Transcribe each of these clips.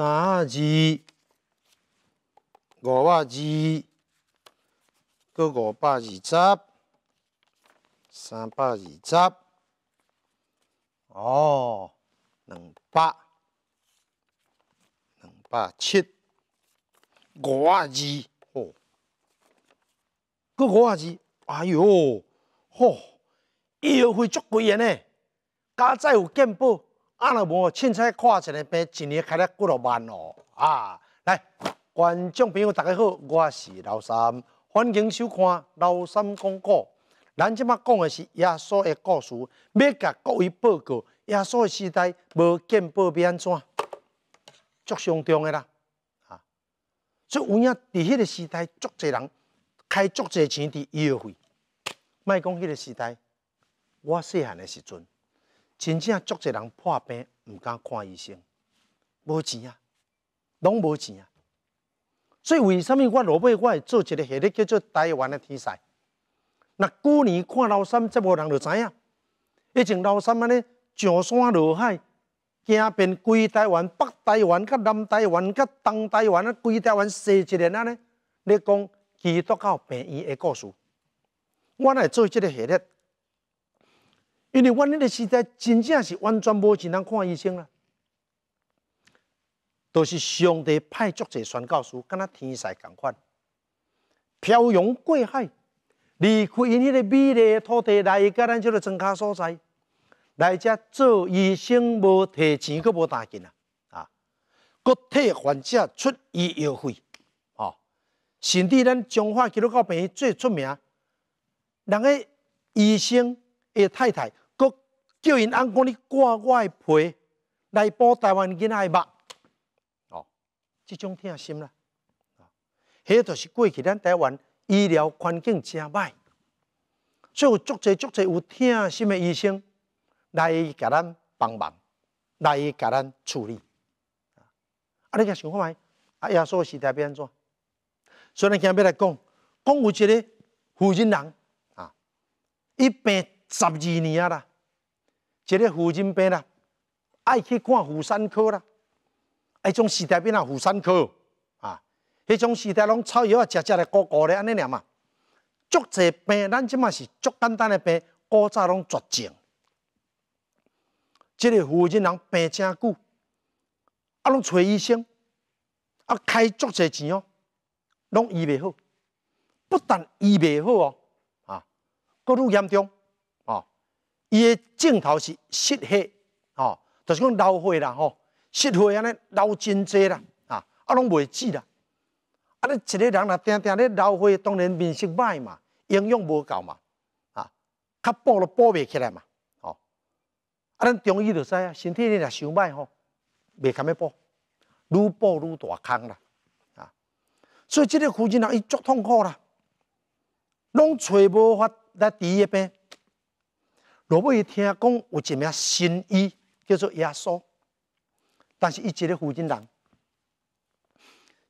三二五百二，个五百二十，三百二十，哦，两百，两百七，五啊二，哦，个五百二，哎呦，吼，医药费足贵个呢，加在有健保。啊，若无凊彩看一个病，一年开了几落万哦！啊，来，观众朋友大家好，我是老三。欢迎收看《老三广告》。咱即马讲的是耶稣的故事，要甲各位报告耶稣的时代无见报要安怎？足相当的啦，啊！所以有影伫迄个时代，足侪人开足侪钱伫医药费。卖讲迄个时代，我细汉嘅时阵。真正足侪人破病，毋敢看医生，无钱啊，拢无钱啊。所以为什么我落尾我做一个系列叫做台湾的题材。那旧年看老三则无人就知影，以前老三安尼上山落海，行遍规台湾、北台湾、甲南台湾、甲东台湾啊，贵台湾四一年安尼，咧讲基督教病院的故事？我来做这个系列。因为阮迄个时代真正是完全无钱通看医生啦，都是上帝派作者宣教书，敢若天灾共款，飘洋过海，离开因迄个美丽诶土地来，甲咱即个庄稼所在，来遮做医生无提钱，搁无大钱啊！啊，个体患者出医药费，哦，甚至咱中华基督教医院最出名，人诶医生诶太太。叫翁按我割挂外皮来补台湾囡仔肉，哦，这种痛心啦，迄就是过去咱台湾医疗环境真歹，所以有足侪足侪有痛心的医生来甲咱帮忙，来甲咱处理。啊，你甲想看卖？啊，耶稣时代变怎？所以咱今日来讲，讲有一个福音人啊，伊病十二年啊啦。一个胡仁病啦，爱去看妇产科啦，迄种时代变啦妇产科，啊，迄种时代拢草药啊，食食咧，膏膏咧，安尼尔嘛，足济病，咱即满是足简单诶病，古早拢绝症。即个胡仁人病真久，啊，拢找医生，啊，开足济钱哦，拢医袂好，不但医袂好哦，啊，搁愈严重。伊个镜头是失血，吼，就是讲老血啦吼，失血安尼老真济啦，啊，啊拢袂止啦，啊你一个人若定定咧老血当然面色歹嘛，营养无够嘛，啊，较补都补袂起来嘛，吼，啊咱中医就知啊，身体你若伤歹吼，袂堪要补，愈补愈大坑啦，啊，所以即个苦人啦，伊足痛苦啦，拢找无法来治个病。罗密伊听讲有一名新医叫做耶稣，但是伊一个福建人，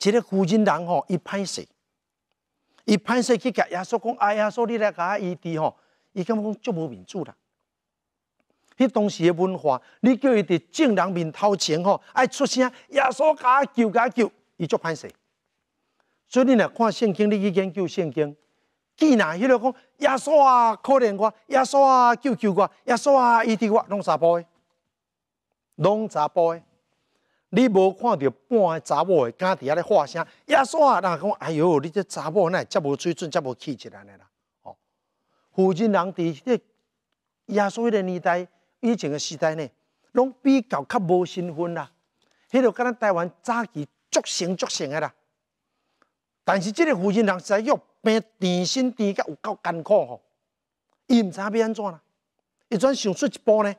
一个福建人吼，伊歹势，伊歹势去甲耶稣讲，哎，耶稣你来甲搞医治吼，伊根本讲足无面子啦。迄当时嘅文化，你叫伊伫正人面掏钱吼，爱出声耶稣讲叫叫叫，伊足歹势。所以你若看圣经，你去研究圣经。既然迄落讲亚啊，可怜耶亚啊，救救耶亚啊，医治我，拢查甫诶，拢查甫诶，你无看到半个查甫诶，敢伫遐咧话声亚啊，人讲哎哟，你这查甫呢，遮无水准，遮无气质安尼啦。哦，附近人伫个亚稣迄个年代，以前个时代呢，拢比较较无身份啦，迄落跟咱台湾早期足成足成诶啦。但是即个父亲，人实际叫病，身心病，甲有够艰苦吼。伊毋知要安怎啦，伊阵想出一步呢？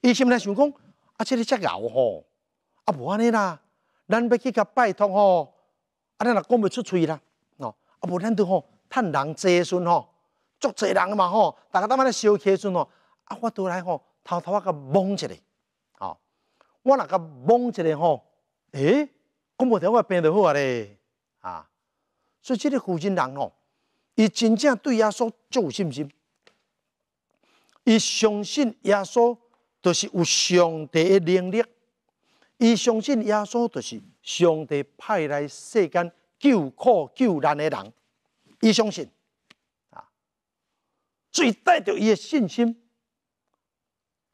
伊心内想讲，啊，即个借口吼，啊，无安尼啦，咱要去甲拜托吼，啊，咱若讲袂出喙啦，吼，啊，无咱都吼趁人济阵吼，足济人嘛吼，逐个当安尼烧起阵吼，啊，我倒来吼，偷偷啊甲摸一下吼，我若甲摸一下吼，诶，讲无着我病得好啊咧。所以，这个福音人哦，伊真正对耶稣就有信心，伊相信耶稣就是有上帝的能力，伊相信耶稣就是上帝派来世间救苦救难的人，伊相信啊，所以带着伊的信心，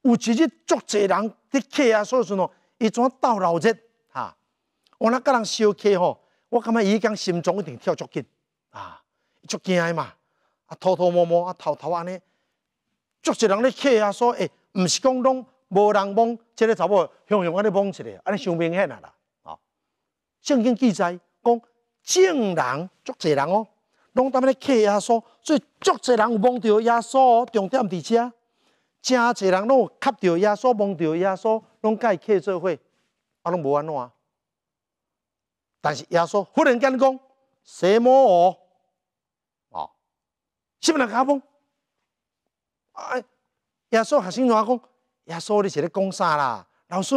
有一日足济人的客啊，所以说咯，伊怎斗闹热啊，我那个人收客吼。我觉伊依家心中一定跳足紧啊，足惊诶嘛！啊偷偷摸摸啊偷偷安尼，足多人咧客啊说，诶毋是讲拢无人摸，即个查某向向安尼摸一下，安尼伤明显啊啦，啊！圣经记载讲正人足济人哦，拢踮咧客啊说，所以足济人有帮到压所，重点伫遮。啊，真人拢有吸到压所，帮到压所，拢甲伊客做伙，啊，拢无安怎？但是耶稣忽然间讲，什么哦？哦，甚么人甲你帮？哎，耶稣学生就讲，耶稣你是咧讲啥啦？老师，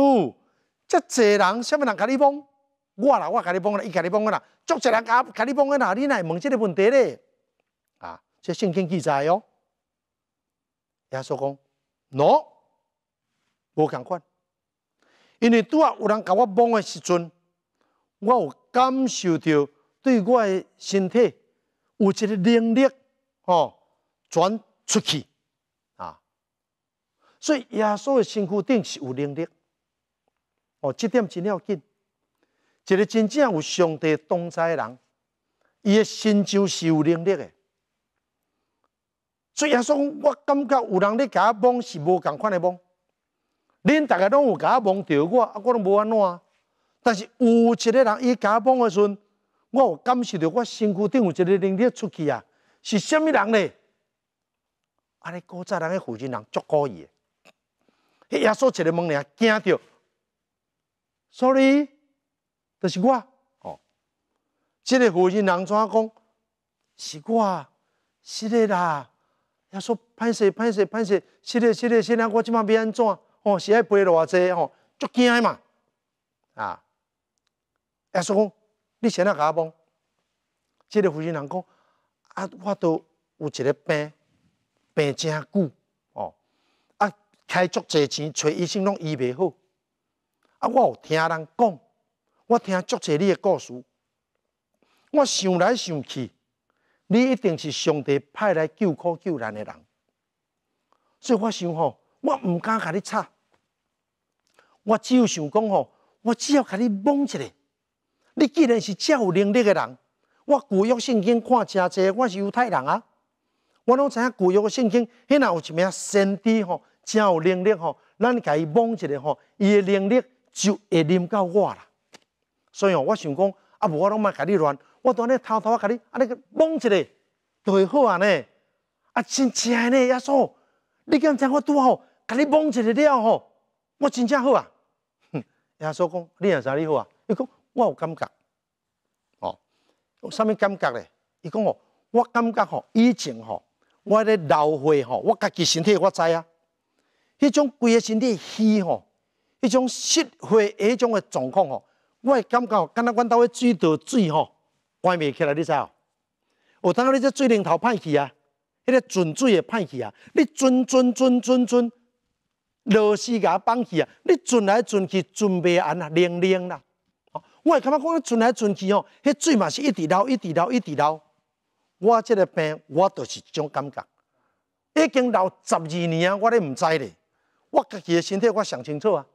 这济人甚么人甲你帮？我啦，我甲你帮啦，伊甲你帮我啦，足济人甲甲你帮啦，你里来问这个问题咧？啊，这圣经记载哦。耶稣讲，n o 无共款，因为拄啊有人甲我帮诶时阵。我有感受到对我的身体有一个能力哦，转出去啊，所以耶稣的身躯顶是有能力哦，这点真要紧。一个真正有上帝同在的人，伊的身就是有能力的。所以耶稣讲，我感觉有人甲我摸是无共款的摸，恁大家拢有我摸着我，啊，我拢无安怎。但是有一个人伊解帮的时，阵，我有感受到我身躯顶有一个能力出去啊！是虾物人呢？啊！你古早人的父亲人足可以，耶稣一个门人惊着 s o r r y 就是我哦。这个父亲人怎讲？是我，是的啦。耶稣，歹势歹势歹势，是的，是的，是的，我即嘛要安怎？哦，是爱赔偌济哦，足惊嘛啊！耶稣讲：“你先来甲我帮。”这个音人讲：“啊，我都有一个病，病真久哦。啊，开足侪钱找医生拢医袂好。啊，我有听人讲，我听足侪你的故事。我想来想去，你一定是上帝派来救苦救难的人。所以我想吼，我毋敢甲你吵，我只有想讲吼，我只要甲你忙一下。你既然是这有能力的人，我古约圣经看真济，我是犹太人啊，我拢知影古约圣经，迄若有一名先知吼，真有能力吼，咱家伊蒙一个吼，伊诶能力就会临到我啦。所以哦，我想讲，啊无我拢莫甲你乱，我都安尼偷偷甲你，安尼蒙一个，就会好啊呢。啊，真正呢，耶稣，你敢知我拄好，甲你蒙一个了吼，我真正好啊。哼，耶稣讲，你也知你好啊，伊讲我有感觉。啥物感觉咧？伊讲哦，我感觉吼，以前吼，我咧老岁吼，我家己身体我知啊，迄种规个身体虚吼，迄种湿血迄种个状况吼，我感觉，敢若阮兜位水到水吼，关袂起来，你知哦？有等到你只水龙头歹去啊，迄个存水诶歹去啊，你存存存存存，螺丝甲放起啊，你存来存去存袂完啊，冷冷啦。我会感觉讲咧存来存去哦，迄水嘛是一滴流一滴流一滴流。我即个病，我就是一种感觉。已经流十二年啊，我咧毋知咧。我家己的身体，我上清楚啊。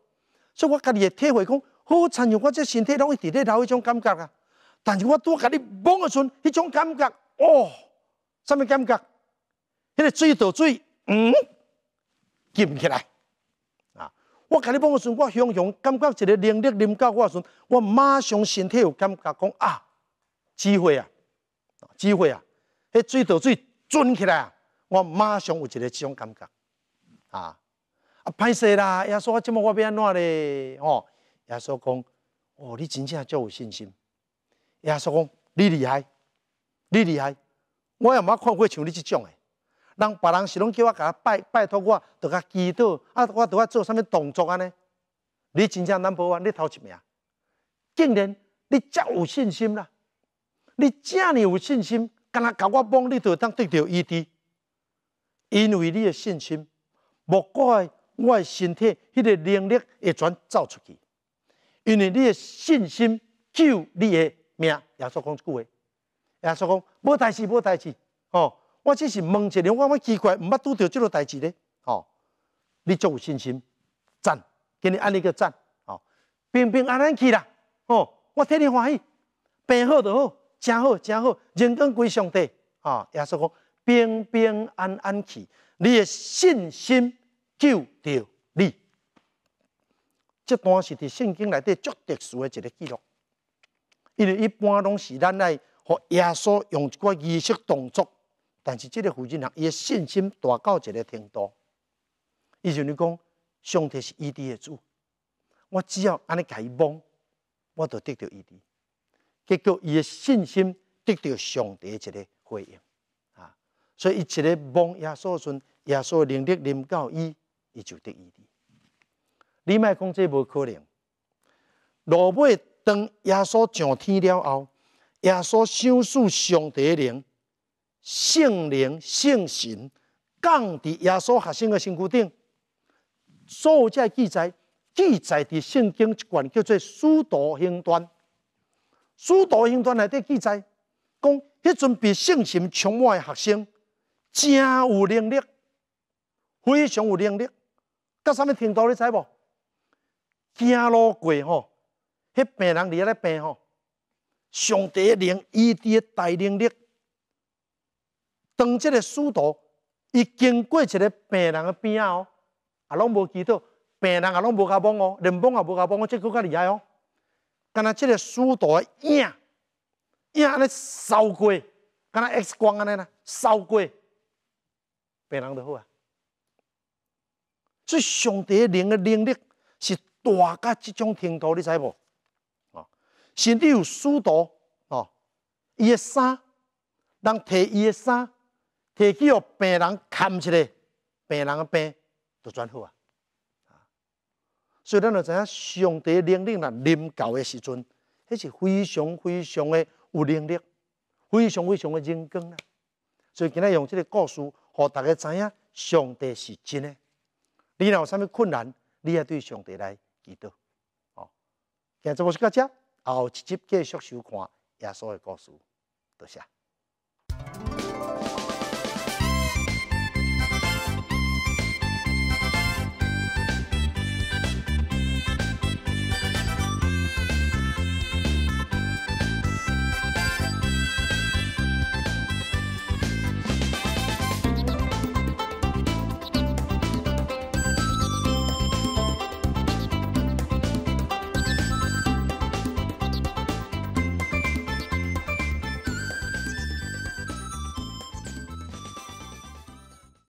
所以我家己嘅体会讲，好，参详我这身体，拢一直咧流，迄种感觉啊。但是我拄甲家己摸个阵，迄种感觉，哦，什物感觉？迄个水倒水，嗯，见起来。我甲你讲我时，我雄雄感觉一个能力临到我时，我马上身体有感觉讲啊，智慧啊，智慧啊，迄水都水存起来啊，我马上有一个这种感觉啊啊，歹势啦，耶稣我即么我变怎咧吼？耶稣讲，哦，你真正足有信心。耶稣讲，你厉害，你厉害，我也毋捌看过像你即种诶。人别人是拢叫我甲拜拜托，我，着甲祈祷，啊，我着甲做啥物动作安尼？你真正 one，你头一名，竟然你遮有信心啦，你遮尔有信心，敢若甲我帮你，着当对到医治，因为你的信心，莫怪我身体迄个能力会全走出去，因为你的信心救你的命。耶稣讲一句话，耶稣讲无代志，无代志，哦。我只是问一个我我奇怪毋捌拄着即落代志咧吼你足有信心赞给你安尼叫赞吼平平安安去啦吼我替你欢喜病好着好诚好诚好人间归上帝吼耶稣讲平平安安去你的信心救着你这段是伫圣经内底足特殊诶一个记录因为一般拢是咱来互耶稣用一寡仪式动作但是即个负责人伊的信心大到一个程度，伊就尼讲，上帝是伊地的主，我只要安尼甲伊望，我都得到伊地。结果伊的信心得到上帝一个回应，啊，所以伊一个的望亚缩顺稣缩能力临到伊，伊就得伊地。你莫讲这无可能。罗马当耶稣上天了后，耶稣先受上帝灵。圣灵、圣神降伫耶稣学生的身躯顶，所有这记载记载伫圣经一卷，叫做《使徒行传》。《使徒行传》内底记载，讲迄阵被圣神充满的学生，真有能力，非常有能力。甲啥物程度，你知无？惊路鬼吼，迄病人伫遐咧病吼，上帝灵伫诶大能力。当即个输导，伊经过一个病人诶边啊哦，啊拢无记到，病人啊拢无甲帮哦，人帮也无甲帮哦，这个较厉害哦。敢若即个输诶影，影安尼扫过，敢若 X 光安尼啦，扫过，病人就好啊。所以上帝灵诶能力是大甲即种程度，你知无？哦，甚至有输导哦，伊诶衫，人摕伊诶衫。自己让病人看出来，病人的病就转好啊！所以咱就知影，上帝能力啦，临到的时阵，那是非常非常的有能力，非常非常的人敢啊！所以今天用这个故事，让大家知影，上帝是真的。你若有啥物困难，你也对上帝来祈祷。好，今天我是嘉嘉，然后直接继续收看耶稣的故事。多谢。